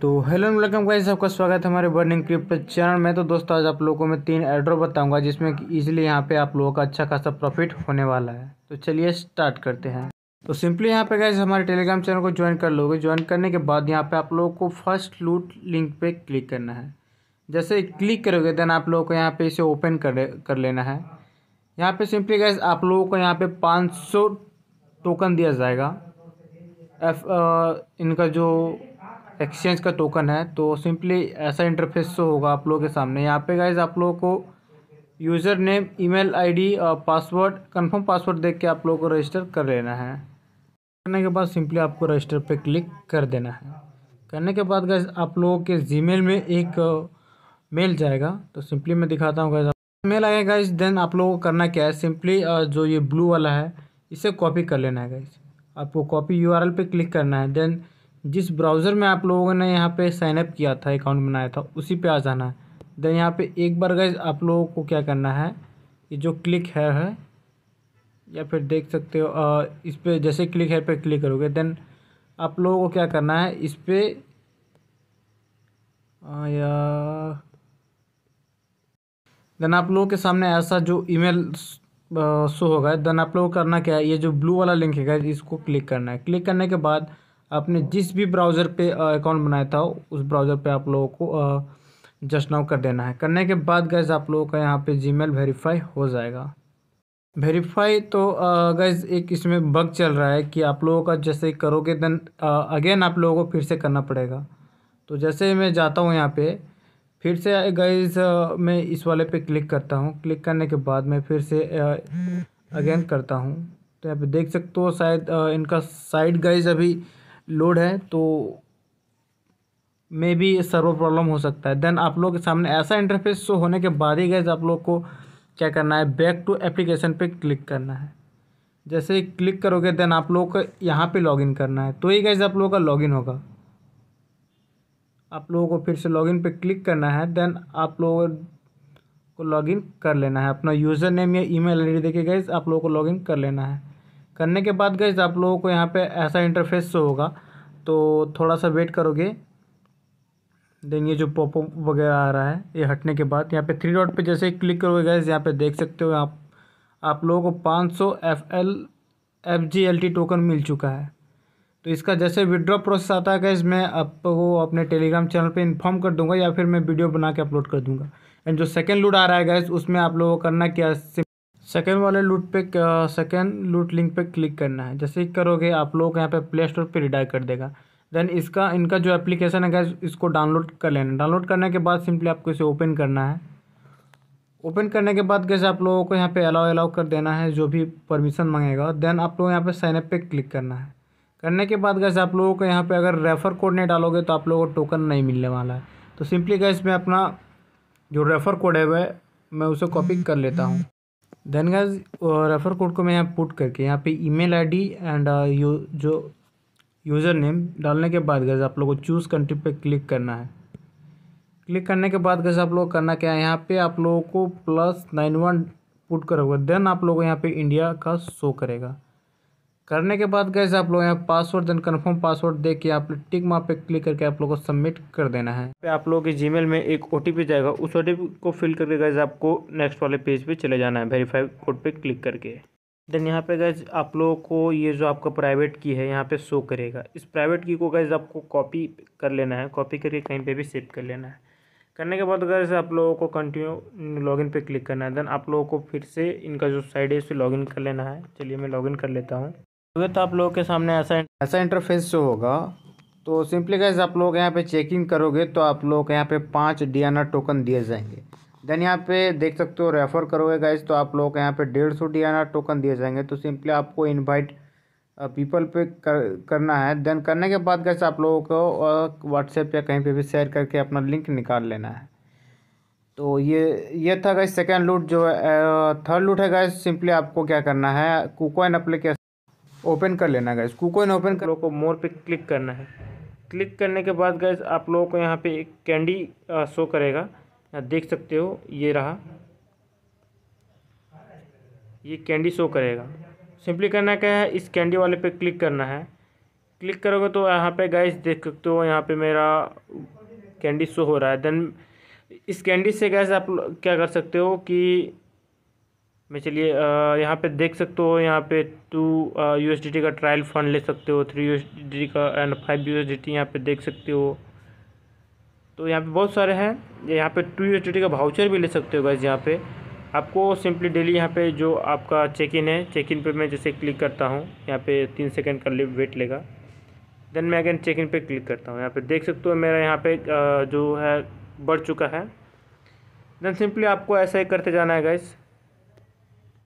तो hello welcome guys सबका स्वागत है हमारे बर्निंग क्रिप्टो चैनल में तो दोस्तों आज आप लोगों को मैं तीन एड्रो बताऊंगा जिसमें कि इजीली यहाँ पे आप लोगों का अच्छा खासा प्रॉफिट होने वाला है तो चलिए स्टार्ट करते हैं तो सिंपली यहाँ पे गाइस हमारे टेलीग्राम चैनल को ज्वाइन कर लोगे ज्वाइन करने के बाद यहाँ पर आप लोगों को फर्स्ट लूट लिंक पर क्लिक करना है जैसे क्लिक करोगे देन आप लोगों को यहाँ पर इसे ओपन कर कर लेना है यहाँ पर सिंपली गाइस आप लोगों को यहाँ पाँच सौ टोकन दिया जाएगा एफ इनका जो एक्सचेंज का टोकन है तो सिंपली ऐसा इंटरफेस तो होगा आप लोगों के सामने यहाँ पे गाइज आप लोगों को यूज़र नेम ईमेल आईडी और पासवर्ड कंफर्म पासवर्ड देख के आप लोगों को रजिस्टर कर लेना है करने के बाद सिंपली आपको रजिस्टर पे क्लिक कर देना है करने के बाद गैस आप लोगों के जी में एक मेल जाएगा तो सिंपली मैं दिखाता हूँ गैस मेल आएगा गाइज देन आप लोगों को करना क्या है सिंपली जो ये ब्लू वाला है इसे कॉपी कर लेना है गाइज आपको कॉपी यू पे क्लिक करना है देन जिस ब्राउज़र में आप लोगों ने यहाँ पे साइनअप किया था अकाउंट बनाया था उसी पे आ जाना है देन यहाँ पे एक बार गए आप लोगों को क्या करना है ये जो क्लिक है, है या फिर देख सकते हो आ, इस पर जैसे क्लिक है पे क्लिक करोगे देन आप लोगों को क्या करना है इस पर या देन आप लोगों के सामने ऐसा जो ईमेल शो होगा देन आप लोगों को करना क्या है ये जो ब्लू वाला लिंक है इसको क्लिक करना है क्लिक करने के बाद आपने जिस भी ब्राउज़र पे अकाउंट बनाया था उस ब्राउज़र पे आप लोगों को जस्ट नाउ कर देना है करने के बाद गैज़ आप लोगों का यहाँ पे जीमेल वेरीफाई हो जाएगा वेरीफाई तो गैज़ एक इसमें बग चल रहा है कि आप लोगों का जैसे करोगे देन अगेन आप लोगों को फिर से करना पड़ेगा तो जैसे मैं जाता हूँ यहाँ पर फिर से गैज़ मैं इस वाले पर क्लिक करता हूँ क्लिक करने के बाद मैं फिर से अगेन करता हूँ तो यहाँ पर देख सकते हो शायद इनका साइड गाइज अभी लोड है तो मे बी सर्वर प्रॉब्लम हो सकता है देन आप लोग के सामने ऐसा इंटरफेस शो होने के बाद ही गैस आप लोग को क्या करना है बैक टू एप्लीकेशन पे क्लिक करना है जैसे क्लिक करोगे देन आप लोग को यहाँ पे लॉगिन करना है तो ही गैस आप लोगों का लॉगिन होगा आप लोगों को फिर से लॉगिन पे क्लिक करना है देन आप लोगों को लॉगिन कर लेना है अपना यूज़र नेम या आई डी देके गैस आप लोगों को लॉगिन कर लेना है करने के बाद गए आप लोगों को यहाँ पे ऐसा इंटरफेस शो होगा तो थोड़ा सा वेट करोगे देन ये जो पॉपअप वगैरह आ रहा है ये हटने के बाद यहाँ पे थ्री डॉट पे जैसे ही क्लिक करोगे गैस यहाँ पे देख सकते हो आप आप लोगों को 500 सौ F L F G L T token मिल चुका है तो इसका जैसे विड्रॉ प्रोसेस आता है गैस मैं आपको अपने टेलीग्राम चैनल पे इन्फॉर्म कर दूंगा या फिर मैं वीडियो बना के अपलोड कर दूँगा एंड जो सेकेंड लूड आ रहा है गैस उसमें आप लोगों को करना क्या सेकेंड वाले लूट पे सेकेंड लूट लिंक पे क्लिक करना है जैसे ही करोगे आप लोग यहाँ पे प्ले स्टोर पर रिडाई कर देगा देन इसका इनका जो एप्लीकेशन है गैस इसको डाउनलोड कर लेना डाउनलोड करने के बाद सिंपली आपको इसे ओपन करना है ओपन करने के बाद कैसे आप लोगों को यहाँ पे अलाउ अलाउ कर देना है जो भी परमिशन मांगेगा देन आप लोग यहाँ पे साइनअप पे क्लिक करना है करने के बाद कैसे आप लोगों को यहाँ पे अगर रेफ़र कोड नहीं डालोगे तो आप लोगों को टोकन नहीं मिलने वाला है तो सिंपली गैस मैं अपना जो रेफ़र कोड है वह मैं उसे कॉपी कर लेता हूँ देन गाइज रेफर कोड को मैं यहाँ पुट करके यहाँ पे ईमेल आईडी एंड यू जो यूज़र नेम डालने के बाद गैस आप लोगों को चूज़ कंट्री पे क्लिक करना है क्लिक करने के बाद गैस आप लोग करना क्या है यहाँ पे आप लोगों को प्लस नाइन वन पुट करोगे देन आप लोगों को यहाँ पे इंडिया का शो करेगा करने के बाद गैस आप लोग यहाँ पासवर्ड देन कन्फर्म पासवर्ड दे के आप टिक मार्क पे क्लिक करके आप लोग को सबमिट कर देना है आप लोगों के जी में एक ओ जाएगा उस ओ को फिल करके गैस आपको नेक्स्ट वाले पेज पे चले जाना है वेरीफाई कोड पे क्लिक करके देन यहाँ पे गैस आप लोगों को ये जो आपका प्राइवेट की है यहाँ पे शो करेगा इस प्राइवेट की को गैस आपको कॉपी कर लेना है कॉपी करके कहीं पे भी सेव कर लेना है करने के बाद गैस आप लोगों को कंटिन्यू लॉगिन पे क्लिक करना है देन आप लोगों को फिर से इनका जो साइड है उसे लॉगिन कर लेना है चलिए मैं लॉगिन कर लेता हूँ अगर तो आप लोगों के सामने ऐसा ऐसा इंटरफेस जो होगा तो सिंपली गाइज आप लोग यहाँ पे चेकिंग करोगे तो आप लोग यहाँ पे पाँच डियाना टोकन दिए जाएंगे देन यहाँ पे देख सकते हो रेफ़र करोगे गाइज तो आप लोग यहाँ पे डेढ़ सौ डियाना टोकन दिए जाएंगे तो सिंपली आपको इनवाइट पीपल पे कर, करना है देन करने के बाद गैस आप लोगों को व्हाट्सएप या कहीं पर भी शेयर करके अपना लिंक निकाल लेना है तो ये ये था गैस सेकेंड लूट जो है थर्ड लूट है गैस सिंपली आपको क्या करना है कुकोइन अप्लीकेशन ओपन कर लेना गैस कुकोन ओपन कर लोगों को मोर पे क्लिक करना है क्लिक करने के बाद गैस आप लोगों को यहाँ पे एक कैंडी शो करेगा देख सकते हो ये रहा ये कैंडी शो करेगा सिंपली करना क्या है इस कैंडी वाले पे क्लिक करना है क्लिक करोगे तो यहाँ पे गैस देख सकते हो यहाँ पे मेरा कैंडी शो हो रहा है देन इस कैंडी से गैस आप क्या कर सकते हो कि मैं चलिए यहाँ पे देख सकते हो यहाँ पे two U S D T का ट्रायल फंड ले सकते हो थ्री यू डी का एंड five U S D T यहाँ पर देख सकते हो तो यहाँ पे बहुत सारे हैं यहाँ पे टू यू डी टी का भाउचर भी ले सकते हो गैस यहाँ पे आपको सिंपली डेली यहाँ पे जो आपका चेक इन है चेक इन पे मैं जैसे क्लिक करता हूँ यहाँ पे तीन सेकंड का वेट लेगा देन मैं अगेन चेक इन पे क्लिक करता हूँ यहाँ पे देख सकते हो मेरा यहाँ पे जो है बढ़ चुका है देन सिंपली आपको ऐसा ही करते जाना है गैस